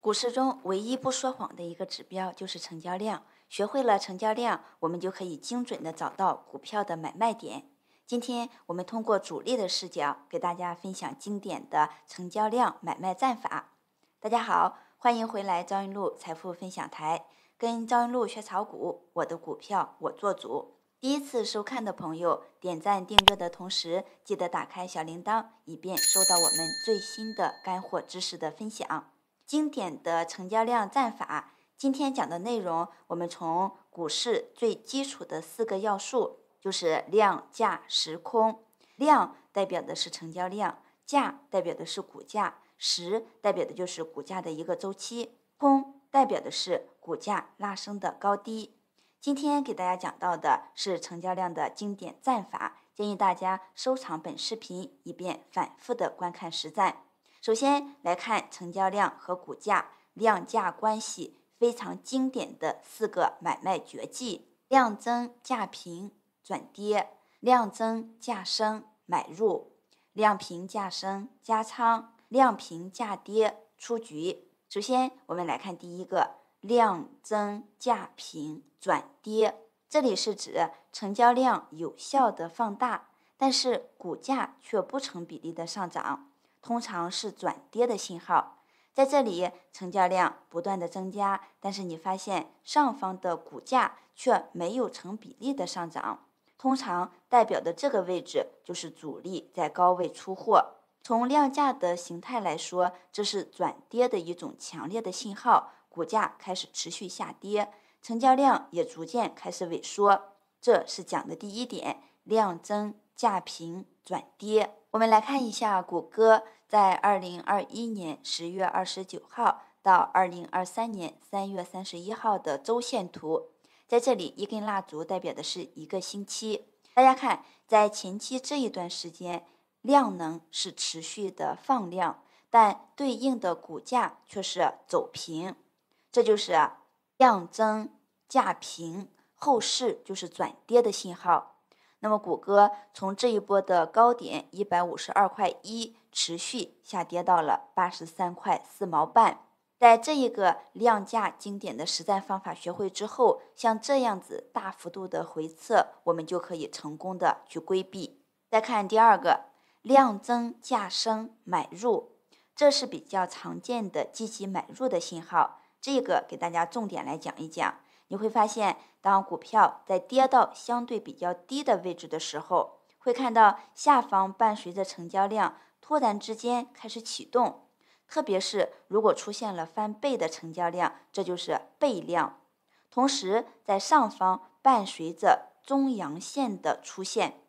股市中唯一不说谎的一个指标就是成交量。学会了成交量，我们就可以精准的找到股票的买卖点。今天我们通过主力的视角，给大家分享经典的成交量买卖战法。大家好，欢迎回来张云露财富分享台，跟张云露学炒股，我的股票我做主。第一次收看的朋友，点赞订阅的同时，记得打开小铃铛，以便收到我们最新的干货知识的分享。经典的成交量战法。今天讲的内容，我们从股市最基础的四个要素，就是量、价、时、空。量代表的是成交量，价代表的是股价，时代表的就是股价的一个周期，空代表的是股价拉升的高低。今天给大家讲到的是成交量的经典战法，建议大家收藏本视频，以便反复的观看实战。首先来看成交量和股价量价关系非常经典的四个买卖绝技：量增价平转跌，量增价升买入，量平价升加仓，量平价跌出局。首先，我们来看第一个量增价平转跌，这里是指成交量有效的放大，但是股价却不成比例的上涨。通常是转跌的信号，在这里成交量不断的增加，但是你发现上方的股价却没有成比例的上涨，通常代表的这个位置就是主力在高位出货。从量价的形态来说，这是转跌的一种强烈的信号，股价开始持续下跌，成交量也逐渐开始萎缩。这是讲的第一点，量增价平转跌。我们来看一下谷歌在二零二一年十月二十九号到二零二三年三月三十一号的周线图，在这里一根蜡烛代表的是一个星期。大家看，在前期这一段时间，量能是持续的放量，但对应的股价却是走平，这就是量增价平，后市就是转跌的信号。那么，谷歌从这一波的高点一百五十二块一持续下跌到了八十三块四毛半。在这一个量价经典的实战方法学会之后，像这样子大幅度的回撤，我们就可以成功的去规避。再看第二个，量增价升买入，这是比较常见的积极买入的信号。这个给大家重点来讲一讲。你会发现，当股票在跌到相对比较低的位置的时候，会看到下方伴随着成交量突然之间开始启动，特别是如果出现了翻倍的成交量，这就是倍量。同时，在上方伴随着中阳线的出现，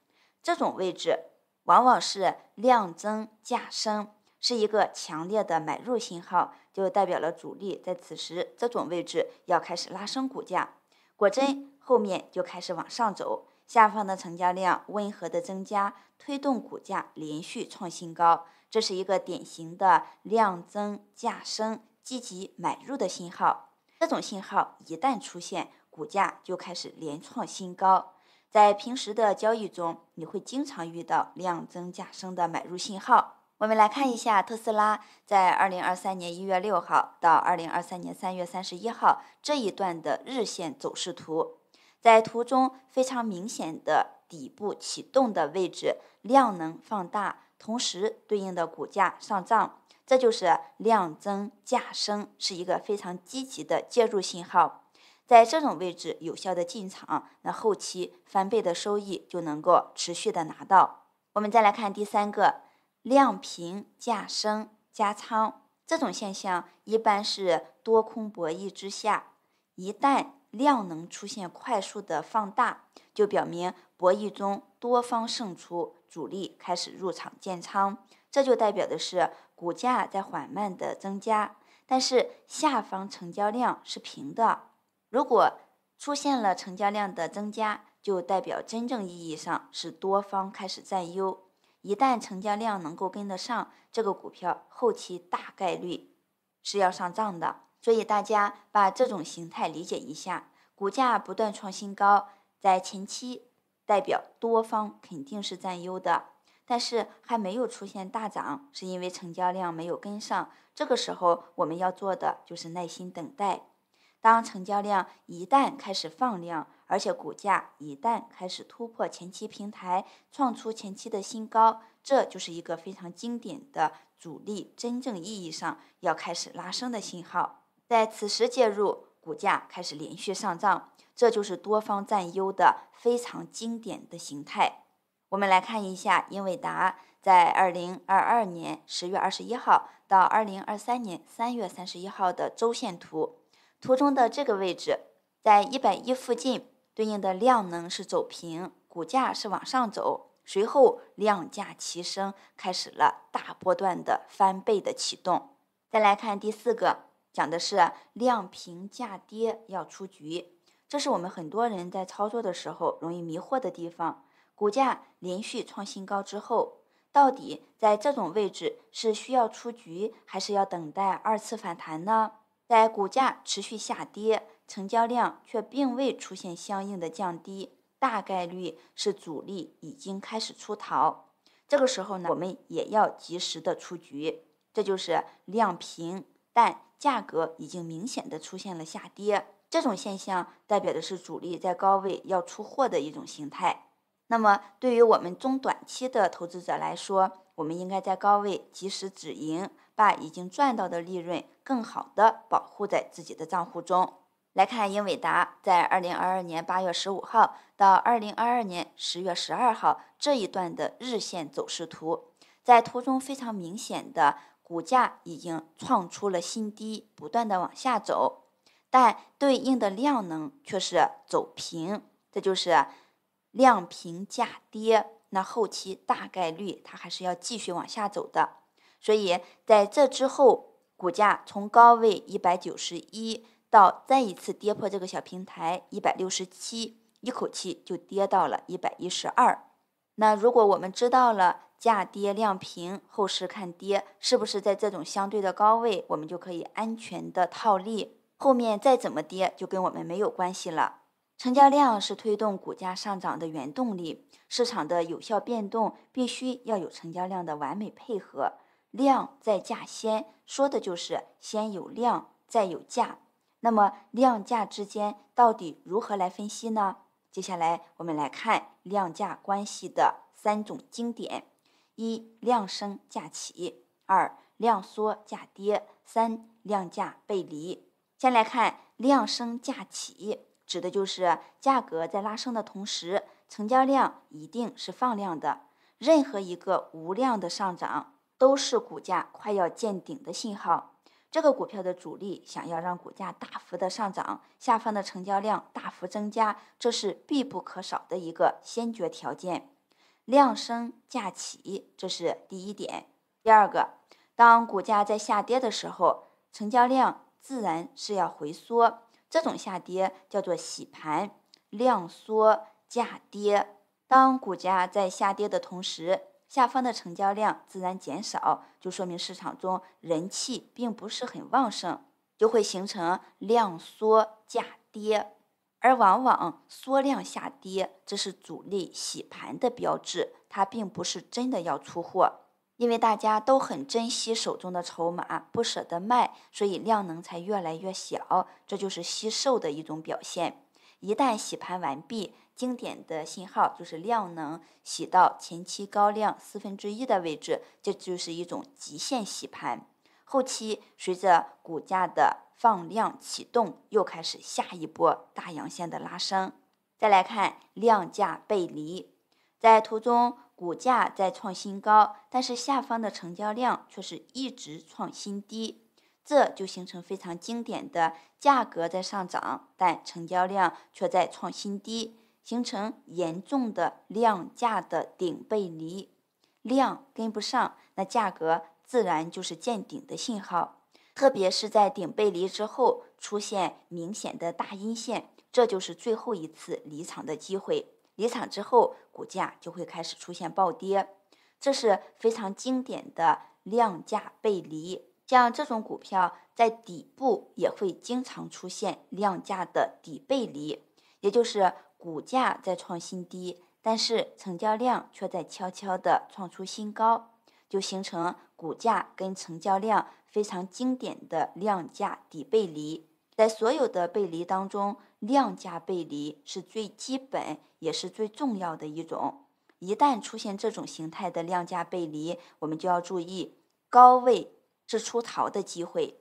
这种位置往往是量增价升。是一个强烈的买入信号，就代表了主力在此时这种位置要开始拉升股价。果真后面就开始往上走，下方的成交量温和的增加，推动股价连续创新高。这是一个典型的量增价升、积极买入的信号。这种信号一旦出现，股价就开始连创新高。在平时的交易中，你会经常遇到量增价升的买入信号。我们来看一下特斯拉在二零二三年一月六号到二零二三年三月三十一号这一段的日线走势图，在图中非常明显的底部启动的位置，量能放大，同时对应的股价上涨，这就是量增价升是一个非常积极的介入信号。在这种位置有效的进场，那后期翻倍的收益就能够持续的拿到。我们再来看第三个。量平价升加仓这种现象一般是多空博弈之下，一旦量能出现快速的放大，就表明博弈中多方胜出，主力开始入场建仓，这就代表的是股价在缓慢的增加，但是下方成交量是平的。如果出现了成交量的增加，就代表真正意义上是多方开始占优。一旦成交量能够跟得上，这个股票后期大概率是要上涨的。所以大家把这种形态理解一下，股价不断创新高，在前期代表多方肯定是占优的，但是还没有出现大涨，是因为成交量没有跟上。这个时候我们要做的就是耐心等待，当成交量一旦开始放量。而且股价一旦开始突破前期平台，创出前期的新高，这就是一个非常经典的主力真正意义上要开始拉升的信号。在此时介入，股价开始连续上涨，这就是多方占优的非常经典的形态。我们来看一下英伟达在二零二二年十月二十一号到二零二三年三月三十一号的周线图，图中的这个位置在一百一附近。对应的量能是走平，股价是往上走，随后量价齐升，开始了大波段的翻倍的启动。再来看第四个，讲的是量平价跌要出局，这是我们很多人在操作的时候容易迷惑的地方。股价连续创新高之后，到底在这种位置是需要出局，还是要等待二次反弹呢？在股价持续下跌。成交量却并未出现相应的降低，大概率是主力已经开始出逃。这个时候呢，我们也要及时的出局，这就是量平，但价格已经明显的出现了下跌。这种现象代表的是主力在高位要出货的一种形态。那么，对于我们中短期的投资者来说，我们应该在高位及时止盈，把已经赚到的利润更好的保护在自己的账户中。来看英伟达在二零二二年八月十五号到二零二二年十月十二号这一段的日线走势图，在图中非常明显的股价已经创出了新低，不断的往下走，但对应的量能却是走平，这就是量平价跌，那后期大概率它还是要继续往下走的，所以在这之后，股价从高位一百九十一。到再一次跌破这个小平台一百六十七，一口气就跌到了一百一十二。那如果我们知道了价跌量平，后市看跌，是不是在这种相对的高位，我们就可以安全的套利？后面再怎么跌，就跟我们没有关系了。成交量是推动股价上涨的原动力，市场的有效变动必须要有成交量的完美配合。量在价先，说的就是先有量，再有价。那么量价之间到底如何来分析呢？接下来我们来看量价关系的三种经典：一、量升价起；二、量缩价跌；三、量价背离。先来看量升价起，指的就是价格在拉升的同时，成交量一定是放量的。任何一个无量的上涨，都是股价快要见顶的信号。这个股票的主力想要让股价大幅的上涨，下方的成交量大幅增加，这是必不可少的一个先决条件，量升价起，这是第一点。第二个，当股价在下跌的时候，成交量自然是要回缩，这种下跌叫做洗盘，量缩价跌。当股价在下跌的同时，下方的成交量自然减少，就说明市场中人气并不是很旺盛，就会形成量缩价跌，而往往缩量下跌，这是主力洗盘的标志，它并不是真的要出货，因为大家都很珍惜手中的筹码，不舍得卖，所以量能才越来越小，这就是吸售的一种表现，一旦洗盘完毕。经典的信号就是量能洗到前期高量四分之一的位置，这就是一种极限洗盘。后期随着股价的放量启动，又开始下一波大阳线的拉升。再来看量价背离，在图中股价在创新高，但是下方的成交量却是一直创新低，这就形成非常经典的，价格在上涨，但成交量却在创新低。形成严重的量价的顶背离，量跟不上，那价格自然就是见顶的信号。特别是在顶背离之后出现明显的大阴线，这就是最后一次离场的机会。离场之后，股价就会开始出现暴跌。这是非常经典的量价背离。像这种股票在底部也会经常出现量价的底背离，也就是。股价在创新低，但是成交量却在悄悄的创出新高，就形成股价跟成交量非常经典的量价底背离。在所有的背离当中，量价背离是最基本也是最重要的一种。一旦出现这种形态的量价背离，我们就要注意，高位是出逃的机会，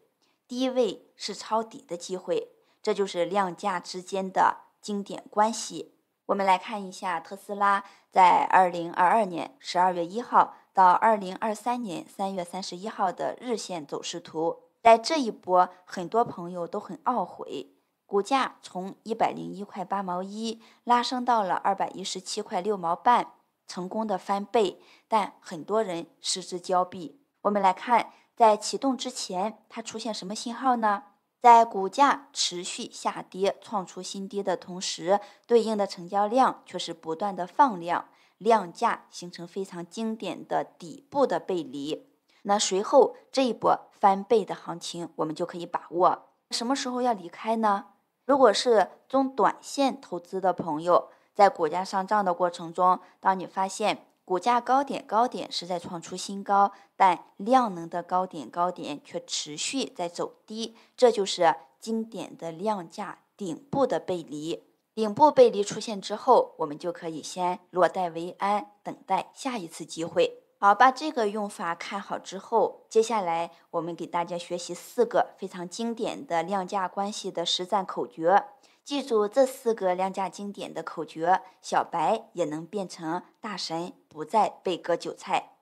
低位是抄底的机会。这就是量价之间的。经典关系，我们来看一下特斯拉在二零二二年十二月一号到二零二三年三月三十一号的日线走势图。在这一波，很多朋友都很懊悔，股价从一百零一块八毛一拉升到了二百一十七块六毛半，成功的翻倍，但很多人失之交臂。我们来看，在启动之前，它出现什么信号呢？在股价持续下跌、创出新低的同时，对应的成交量却是不断的放量，量价形成非常经典的底部的背离。那随后这一波翻倍的行情，我们就可以把握。什么时候要离开呢？如果是中短线投资的朋友，在股价上涨的过程中，当你发现。股价高点高点是在创出新高，但量能的高点高点却持续在走低，这就是经典的量价顶部的背离。顶部背离出现之后，我们就可以先落袋为安，等待下一次机会。好，把这个用法看好之后，接下来我们给大家学习四个非常经典的量价关系的实战口诀。记住这四个量价经典的口诀，小白也能变成大神。不再被割韭菜。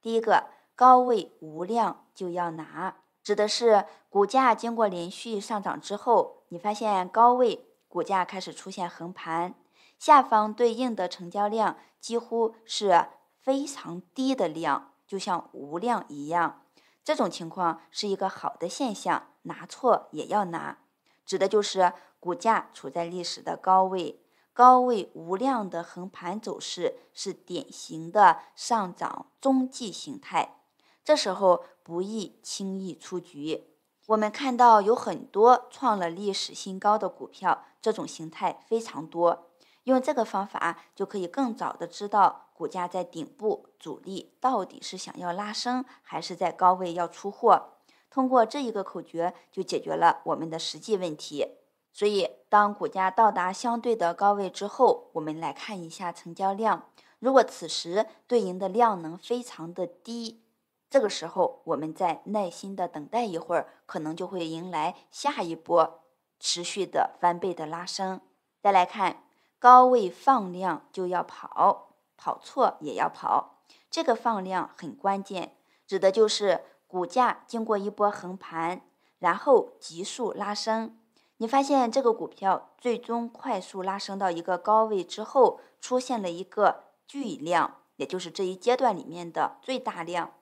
第一个高位无量就要拿，指的是股价经过连续上涨之后，你发现高位股价开始出现横盘，下方对应的成交量几乎是非常低的量，就像无量一样。这种情况是一个好的现象，拿错也要拿。指的就是股价处在历史的高位。高位无量的横盘走势是典型的上涨中继形态，这时候不宜轻易出局。我们看到有很多创了历史新高的股票，这种形态非常多，用这个方法就可以更早的知道股价在顶部阻力到底是想要拉升还是在高位要出货。通过这一个口诀就解决了我们的实际问题。所以，当股价到达相对的高位之后，我们来看一下成交量。如果此时对应的量能非常的低，这个时候我们再耐心的等待一会儿，可能就会迎来下一波持续的翻倍的拉升。再来看高位放量就要跑，跑错也要跑，这个放量很关键，指的就是股价经过一波横盘，然后急速拉升。你发现这个股票最终快速拉升到一个高位之后，出现了一个巨量，也就是这一阶段里面的最大量，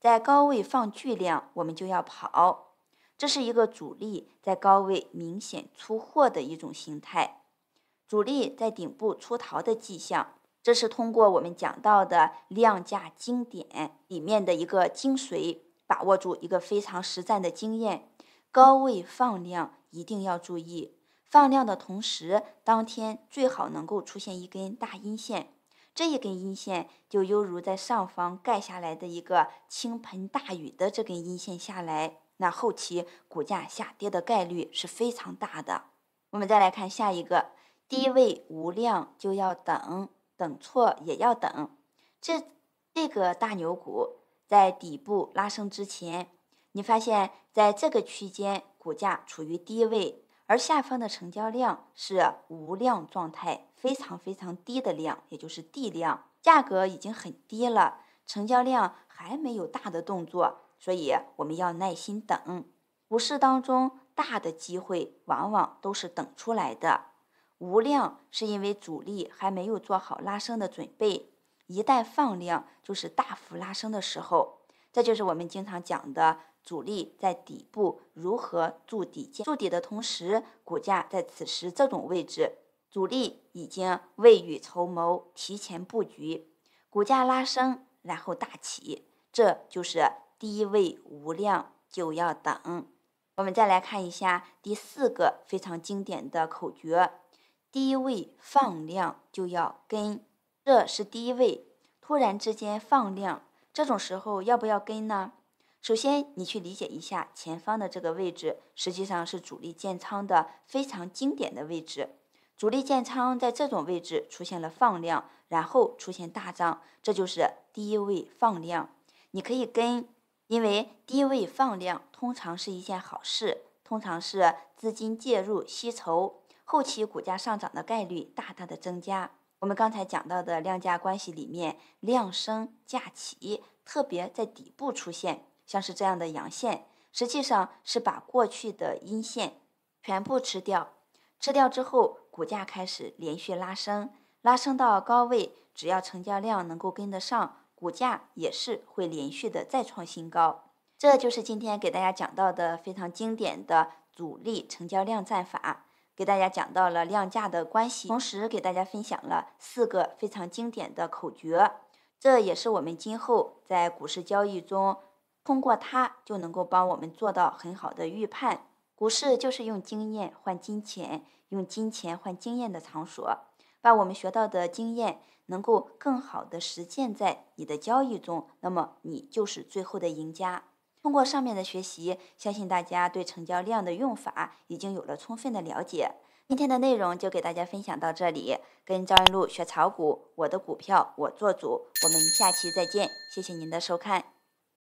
在高位放巨量，我们就要跑，这是一个主力在高位明显出货的一种形态，主力在顶部出逃的迹象。这是通过我们讲到的量价经典里面的一个精髓，把握住一个非常实战的经验，高位放量。一定要注意放量的同时，当天最好能够出现一根大阴线，这一根阴线就犹如在上方盖下来的一个倾盆大雨的这根阴线下来，那后期股价下跌的概率是非常大的。我们再来看下一个，低位无量就要等，等错也要等。这这个大牛股在底部拉升之前，你发现在这个区间。股价处于低位，而下方的成交量是无量状态，非常非常低的量，也就是地量。价格已经很低了，成交量还没有大的动作，所以我们要耐心等。股市当中大的机会往往都是等出来的。无量是因为主力还没有做好拉升的准备，一旦放量就是大幅拉升的时候。这就是我们经常讲的，主力在底部如何筑底建筑底的同时，股价在此时这种位置，主力已经未雨绸缪，提前布局，股价拉升然后大起，这就是低位无量就要等。我们再来看一下第四个非常经典的口诀，低位放量就要跟，这是低位突然之间放量。这种时候要不要跟呢？首先，你去理解一下前方的这个位置，实际上是主力建仓的非常经典的位置。主力建仓在这种位置出现了放量，然后出现大涨，这就是低位放量。你可以跟，因为低位放量通常是一件好事，通常是资金介入吸筹，后期股价上涨的概率大大的增加。我们刚才讲到的量价关系里面，量升价起，特别在底部出现，像是这样的阳线，实际上是把过去的阴线全部吃掉，吃掉之后，股价开始连续拉升，拉升到高位，只要成交量能够跟得上，股价也是会连续的再创新高。这就是今天给大家讲到的非常经典的主力成交量战法。给大家讲到了量价的关系，同时给大家分享了四个非常经典的口诀，这也是我们今后在股市交易中，通过它就能够帮我们做到很好的预判。股市就是用经验换金钱，用金钱换经验的场所，把我们学到的经验能够更好的实践在你的交易中，那么你就是最后的赢家。通过上面的学习，相信大家对成交量的用法已经有了充分的了解。今天的内容就给大家分享到这里，跟张云路学炒股，我的股票我做主。我们下期再见，谢谢您的收看。